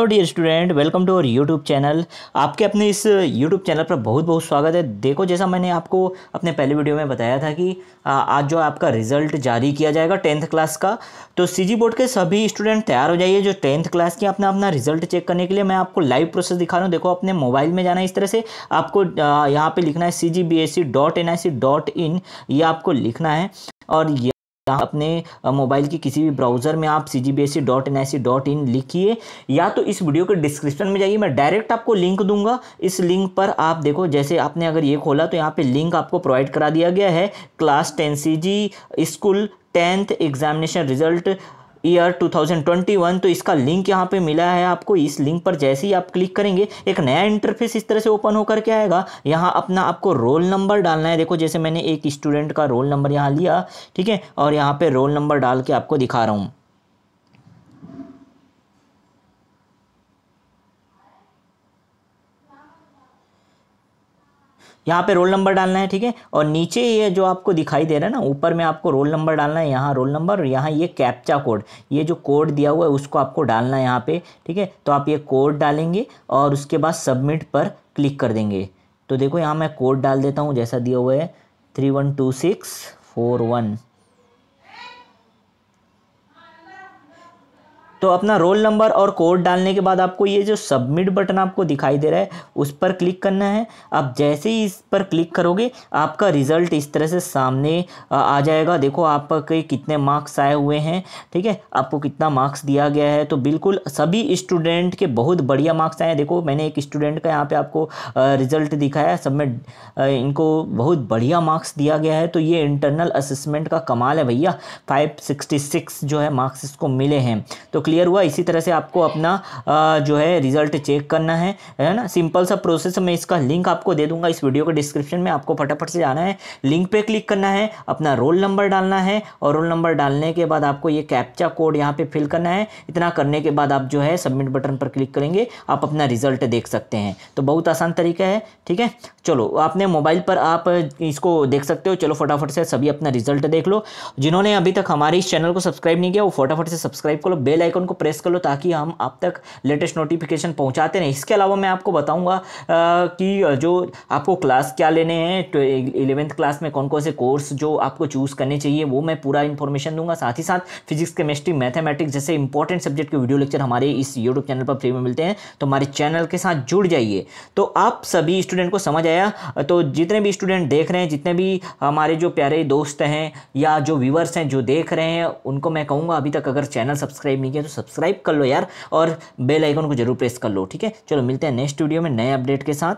hello dear student welcome to our YouTube channel आपके अपने इस यूट्यूब uh, चैनल पर बहुत बहुत स्वागत है देखो जैसा मैंने आपको अपने पहले वीडियो में बताया था कि uh, आज जो आपका रिजल्ट जारी किया जाएगा टेंथ क्लास का तो सीजी बोर्ड के सभी स्टूडेंट तैयार हो जाइए जो टेंथ क्लास के अपना अपना रिजल्ट चेक करने के लिए मैं आपको लाइव प्रोसेस दिखा रहा हूँ देखो अपने मोबाइल में जाना है इस तरह से आपको uh, यहाँ पर लिखना है C G B S C dot N I C dot in ये आपको लिखना है और अपने मोबाइल की किसी भी ब्राउज़र में आप C G B S C dot N I C dot in लिखिए या तो इस वीडियो के डिस्क्रिप्शन में जाइए मैं डायरेक्ट आपको लिंक दूंगा इस लिंक पर आप देखो जैसे आपने अगर ये खोला तो यहाँ पे लिंक आपको प्रोवाइड करा दिया गया है class ten C G school tenth examination result year 2021 तो इसका लिंक यहाँ पे मिला है आपको इस लिंक पर जैसे ही आप क्लिक करेंगे एक नया इंटरफेस इस तरह से ओपन होकर के आएगा यहाँ अपना आपको रोल नंबर डालना है देखो जैसे मैंने एक स्टूडेंट का रोल नंबर यहाँ लिया ठीक है और यहाँ पे रोल नंबर डाल के आपको दिखा रहा हूँ यहाँ पे रोल नंबर डालना है ठीक है और नीचे ये जो आपको दिखाई दे रहा है ना ऊपर में आपको रोल नंबर डालना है यहाँ रोल नंबर और यहाँ ये कैप्चा कोड ये जो कोड दिया हुआ है उसको आपको डालना है यहाँ पे ठीक है तो आप ये कोड डालेंगे और उसके बाद सबमिट पर क्लिक कर देंगे तो देखो यहाँ मैं कोड डाल देता हूँ जैसा दिया हुआ है three one two six four one तो अपना रोल नंबर और कोड डालने के बाद आपको ये जो सबमिट बटन आपको दिखाई दे रहा है उस पर क्लिक करना है आप जैसे ही इस पर क्लिक करोगे आपका रिज़ल्ट इस तरह से सामने आ जाएगा देखो आपके कितने मार्क्स आए हुए हैं ठीक है आपको कितना मार्क्स दिया गया है तो बिल्कुल सभी स्टूडेंट के बहुत बढ़िया मार्क्स आए देखो मैंने एक स्टूडेंट का यहाँ पर आपको रिज़ल्ट दिखाया सब में इनको बहुत बढ़िया मार्क्स दिया गया है तो ये इंटरनल असमेंट का कमाल है भैया फाइव जो है मार्क्स इसको मिले हैं तो क्लियर हुआ इसी तरह से आपको अपना जो है रिजल्ट चेक करना है है ना सिंपल सा प्रोसेस मैं इसका लिंक आपको दे दूंगा इस वीडियो के डिस्क्रिप्शन में आपको फटाफट से जाना है लिंक पे क्लिक करना है अपना रोल नंबर डालना है और रोल नंबर डालने के बाद आपको ये कैप्चा कोड यहाँ पे फिल करना है इतना करने के बाद आप जो है सबमिट बटन पर क्लिक करेंगे आप अपना रिजल्ट देख सकते हैं तो बहुत आसान तरीका है ठीक है चलो आपने मोबाइल पर आप इसको देख सकते हो चलो फटाफट से सभी अपना रिजल्ट देख लो जिन्होंने अभी तक हमारे इस चैनल को सब्सक्राइब नहीं किया वो फटाफट से सब्सक्राइब करो बेल आइकन आइकन को प्रेस कर लो ताकि हम आप तक लेटेस्ट नोटिफिकेशन पहुंचाते रहें इसके अलावा मैं आपको बताऊंगा कि जो आपको क्लास क्या लेने हैं तो इलेवेंथ क्लास में कौन कौन से कोर्स जो आपको चूज़ करने चाहिए वो मैं पूरा इन्फॉर्मेशन दूंगा साथ ही साथ फिजिक्स केमिस्ट्री मैथमेटिक्स जैसे इंपॉर्टेंट सब्जेक्ट के वीडियो लेक्चर हमारे इस यूट्यूब चैनल पर फ्री में मिलते हैं तो हमारे चैनल के साथ जुड़ जाइए तो आप सभी स्टूडेंट को समझ आया तो जितने भी स्टूडेंट देख रहे हैं जितने भी हमारे जो प्यारे दोस्त हैं या जो व्यूवर्स हैं जो देख रहे हैं उनको मैं कहूँगा अभी तक अगर चैनल सब्सक्राइब नहीं किया तो सब्सक्राइब कर लो यार और बेल आइकन को जरूर प्रेस कर लो ठीक है चलो मिलते हैं नेक्स्ट वीडियो में नए अपडेट के साथ